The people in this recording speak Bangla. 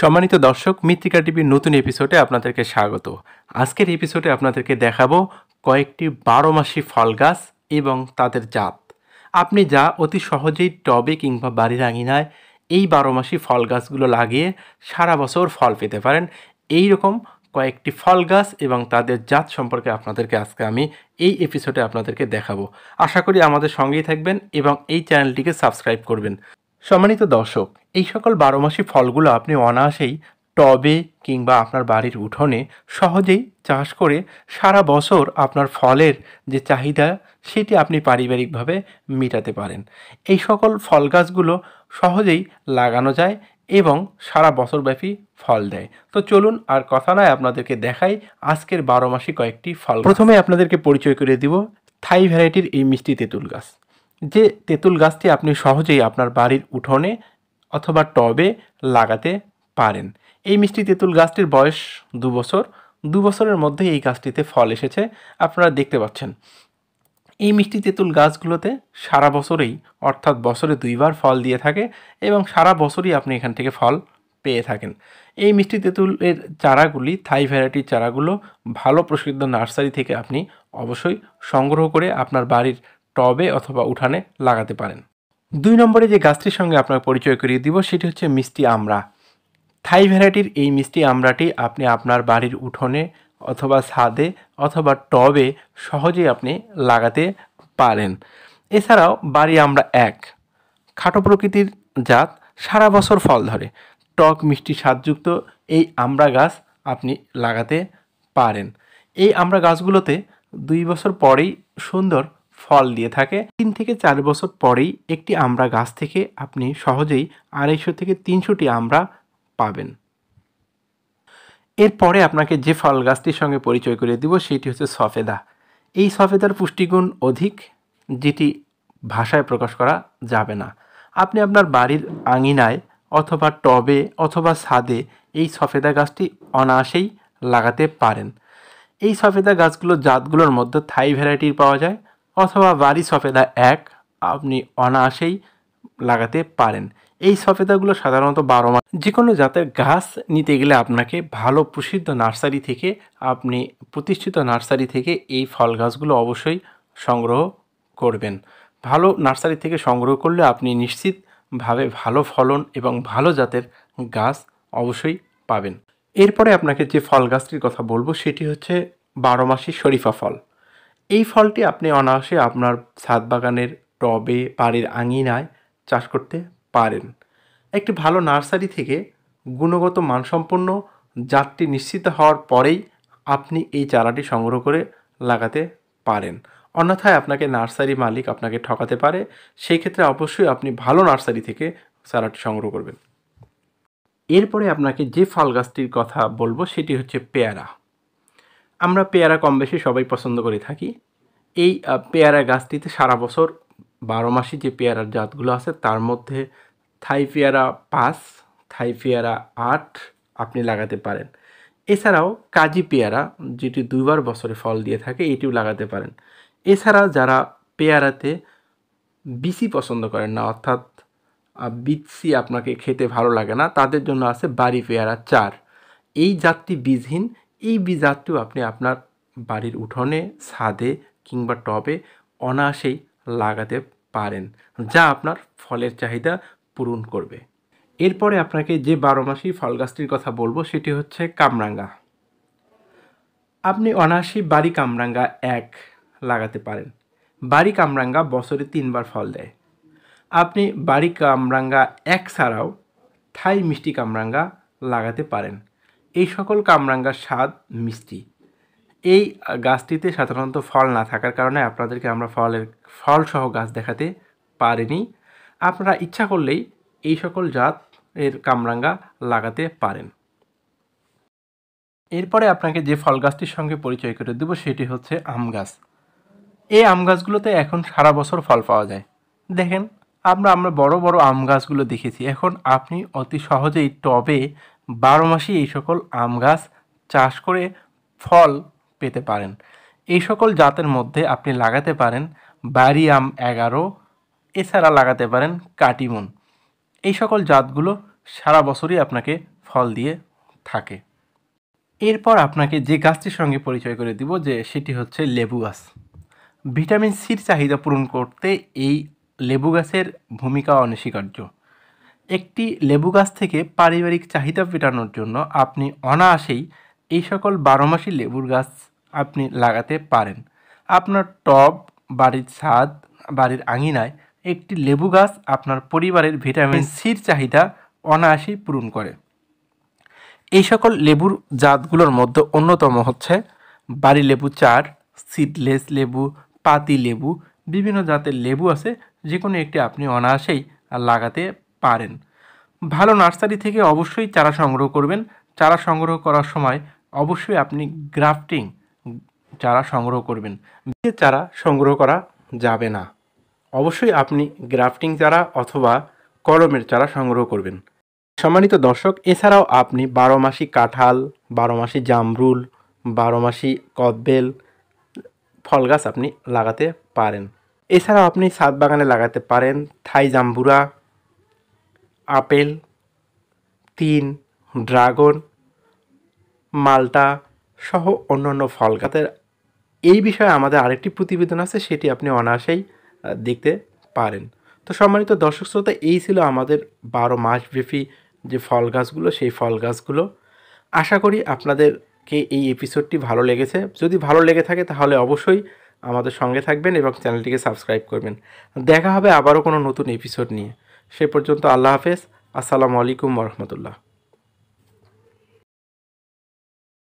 সম্মানিত দর্শক মিত্রিকা টিভির নতুন এপিসোডে আপনাদেরকে স্বাগত আজকের এপিসোডে আপনাদেরকে দেখাবো কয়েকটি বারো মাসি ফল গাছ এবং তাদের জাত আপনি যা অতি সহজেই টবে কিংবা বাড়ির আঙিনায় এই বারো মাসি ফল গাছগুলো লাগিয়ে সারা বছর ফল পেতে পারেন এই রকম কয়েকটি ফল গাছ এবং তাদের জাত সম্পর্কে আপনাদেরকে আজকে আমি এই এপিসোডে আপনাদেরকে দেখাবো আশা করি আমাদের সঙ্গেই থাকবেন এবং এই চ্যানেলটিকে সাবস্ক্রাইব করবেন সম্মানিত দর্শক এই সকল বারো মাসি ফলগুলো আপনি অনায়াসেই টবে কিংবা আপনার বাড়ির উঠোনে সহজেই চাষ করে সারা বছর আপনার ফলের যে চাহিদা সেটি আপনি পারিবারিকভাবে মেটাতে পারেন এই সকল ফল গাছগুলো সহজেই লাগানো যায় এবং সারা বছরব্যাপী ফল দেয় তো চলুন আর কথা নয় আপনাদেরকে দেখাই আজকের বারো মাসে কয়েকটি ফল প্রথমে আপনাদেরকে পরিচয় করে দিব থাই ভ্যারাইটির এই মিষ্টি তেঁতুল গাছ যে তেঁতুল গাছটি আপনি সহজেই আপনার বাড়ির উঠোনে অথবা টবে লাগাতে পারেন এই মিষ্টি তেঁতুল গাছটির বয়স দু বছর দু বছরের মধ্যে এই গাছটিতে ফল এসেছে আপনারা দেখতে পাচ্ছেন এই মিষ্টি তেঁতুল গাছগুলোতে সারা বছরেই অর্থাৎ বছরে দুইবার ফল দিয়ে থাকে এবং সারা বছরই আপনি এখান থেকে ফল পেয়ে থাকেন এই মিষ্টি তেঁতুলের চারাগুলি থাই ভ্যারাইটির চারাগুলো ভালো প্রসিদ্ধ নার্সারি থেকে আপনি অবশ্যই সংগ্রহ করে আপনার বাড়ির টবে অথবা উঠানে লাগাতে পারেন দুই নম্বরে যে গাছটির সঙ্গে আপনার পরিচয় করিয়ে দিব সেটি হচ্ছে মিষ্টি আমড়া থাই ভ্যারাইটির এই মিষ্টি আমড়াটি আপনি আপনার বাড়ির উঠোনে অথবা ছাদে অথবা টবে সহজেই আপনি লাগাতে পারেন এছাড়াও বাড়ি আমরা এক খাটো প্রকৃতির জাত সারা বছর ফল ধরে টক মিষ্টি স্বাদযুক্ত এই আমরা গাছ আপনি লাগাতে পারেন এই আমরা গাছগুলোতে দুই বছর পরেই সুন্দর ফল দিয়ে থাকে তিন থেকে চার বছর পরেই একটি আমরা গাছ থেকে আপনি সহজেই আড়াইশো থেকে তিনশোটি আমরা পাবেন এরপরে আপনাকে যে ফল গাছটির সঙ্গে পরিচয় করে দিব সেটি হচ্ছে সফেদা এই সফেদার পুষ্টিগুণ অধিক যেটি ভাষায় প্রকাশ করা যাবে না আপনি আপনার বাড়ির আঙিনায় অথবা টবে অথবা ছাদে এই সফেদা গাছটি অনায়াসেই লাগাতে পারেন এই সফেদা গাছগুলোর জাতগুলোর মধ্যে থাই ভ্যারাইটির পাওয়া যায় অথবা বাড়ি সফেদা এক আপনি অনায়াসেই লাগাতে পারেন এই সফেদাগুলো সাধারণত বারো মাস যে কোনো জাতের গাছ নিতে গেলে আপনাকে ভালো প্রসিদ্ধ নার্সারি থেকে আপনি প্রতিষ্ঠিত নার্সারি থেকে এই ফল গাছগুলো অবশ্যই সংগ্রহ করবেন ভালো নার্সারি থেকে সংগ্রহ করলে আপনি নিশ্চিতভাবে ভালো ফলন এবং ভালো জাতের গাছ অবশ্যই পাবেন এরপরে আপনাকে যে ফল গাছটির কথা বলবো সেটি হচ্ছে বারো মাসি শরীফা ফল এই ফলটি আপনি অনায়াসে আপনার ছাদ বাগানের টবে বাড়ির আঙিনায় চাষ করতে পারেন একটি ভালো নার্সারি থেকে গুণগত মানসম্পন্ন জাতটি নিশ্চিত হওয়ার পরেই আপনি এই চারাটি সংগ্রহ করে লাগাতে পারেন অন্যথায় আপনাকে নার্সারি মালিক আপনাকে ঠকাতে পারে সেই ক্ষেত্রে অবশ্যই আপনি ভালো নার্সারি থেকে চারাটি সংগ্রহ করবেন এরপরে আপনাকে যে ফল গাছটির কথা বলবো সেটি হচ্ছে পেয়ারা আমরা পেয়ারা কম বেশি সবাই পছন্দ করে থাকি এই পেয়ারা গাছটিতে সারা বছর বারো মাসি যে পেয়ারার জাতগুলো আছে তার মধ্যে থাই পেয়ারা পাঁচ থাই পেয়ারা আট আপনি লাগাতে পারেন এছাড়াও কাজি পেয়ারা যেটি দুইবার বছরে ফল দিয়ে থাকে এটিও লাগাতে পারেন এছাড়া যারা পেয়ারাতে বিসি পছন্দ করেন না অর্থাৎ বিচি আপনাকে খেতে ভালো লাগে না তাদের জন্য আছে বাড়ি পেয়ারা চার এই জাতটি বীজহীন এই বীজ আপনি আপনার বাড়ির উঠোনে ছাদে কিংবা টবে অনায়াসেই লাগাতে পারেন যা আপনার ফলের চাহিদা পূরণ করবে এরপরে আপনাকে যে বারো মাসি ফল গাছটির কথা বলবো সেটি হচ্ছে কামরাঙ্গা আপনি অনায়াসি বাড়ি কামরাঙ্গা এক লাগাতে পারেন বাড়ি কামরাঙ্গা বছরে তিনবার ফল দেয় আপনি বাড়ি কামরাঙ্গা এক ছাড়াও থাই মিষ্টি কামরাঙ্গা লাগাতে পারেন এই সকল কামরাঙ্গার স্বাদ মিষ্টি এই গাছটিতে সাধারণত ফল না থাকার কারণে আপনাদেরকে আমরা ফলের সহ গাছ দেখাতে পারিনি আপনারা ইচ্ছা করলেই এই সকল জাত এর কামরাঙ্গা লাগাতে পারেন এরপরে আপনাকে যে ফল গাছটির সঙ্গে পরিচয় করে দেব সেটি হচ্ছে আম গাছ এই আম গাছগুলোতে এখন সারা বছর ফল পাওয়া যায় দেখেন আমরা আমরা বড় বড় আম গাছগুলো দেখেছি এখন আপনি অতি সহজেই টবে বারো মাসই এই সকল আম গাছ চাষ করে ফল পেতে পারেন এই সকল জাতের মধ্যে আপনি লাগাতে পারেন বাড়ি আম এগারো এছাড়া লাগাতে পারেন কাটিমন এই সকল জাতগুলো সারা বছরই আপনাকে ফল দিয়ে থাকে এরপর আপনাকে যে গাছটির সঙ্গে পরিচয় করে দিব যে সেটি হচ্ছে লেবু গাছ ভিটামিন সির চাহিদা পূরণ করতে এই লেবু গাছের ভূমিকা অনস্বীকার্য একটি লেবু গাছ থেকে পারিবারিক চাহিদা মেটানোর জন্য আপনি অনায়াসেই এই সকল বারো মাসি লেবুর গাছ আপনি লাগাতে পারেন আপনার টব বাড়ির ছাদ বাড়ির আঙিনায় একটি লেবু গাছ আপনার পরিবারের ভিটামিন সির চাহিদা অনায়াসেই পূরণ করে এই সকল লেবুর জাতগুলোর মধ্যে অন্যতম হচ্ছে বাড়ি লেবু চার সিডলেস লেবু পাতি লেবু বিভিন্ন জাতের লেবু আছে যে কোনো একটি আপনি অনায়াসেই লাগাতে পারেন ভালো নার্সারি থেকে অবশ্যই চারা সংগ্রহ করবেন চারা সংগ্রহ করার সময় অবশ্যই আপনি গ্রাফটিং চারা সংগ্রহ করবেন বীজের চারা সংগ্রহ করা যাবে না অবশ্যই আপনি গ্রাফটিং চারা অথবা কলমের চারা সংগ্রহ করবেন সম্মানিত দর্শক এছাড়াও আপনি বারো মাসি কাঁঠাল বারো মাসি জামরুল বারো মাসি কদবেল ফল গাছ আপনি লাগাতে পারেন এছাড়াও আপনি সাত বাগানে লাগাতে পারেন থাই জাম্বুরা আপেল তিন ড্রাগন মালটা সহ অন্যান্য ফল গাছের এই বিষয়ে আমাদের আরেকটি প্রতিবেদন আছে সেটি আপনি অনায়াসেই দেখতে পারেন তো সম্মানিত দর্শক শ্রোতা এই ছিল আমাদের বারো মাসব্যাপী যে ফল গাছগুলো সেই ফল গাছগুলো আশা করি আপনাদেরকে এই এপিসোডটি ভালো লেগেছে যদি ভালো লেগে থাকে তাহলে অবশ্যই আমাদের সঙ্গে থাকবেন এবং চ্যানেলটিকে সাবস্ক্রাইব করবেন দেখা হবে আবারও কোনো নতুন এপিসোড নিয়ে সে পর্যন্ত আল্লাহ হাফেজ আসসালামু আলাইকুম রহমতুল্লাহ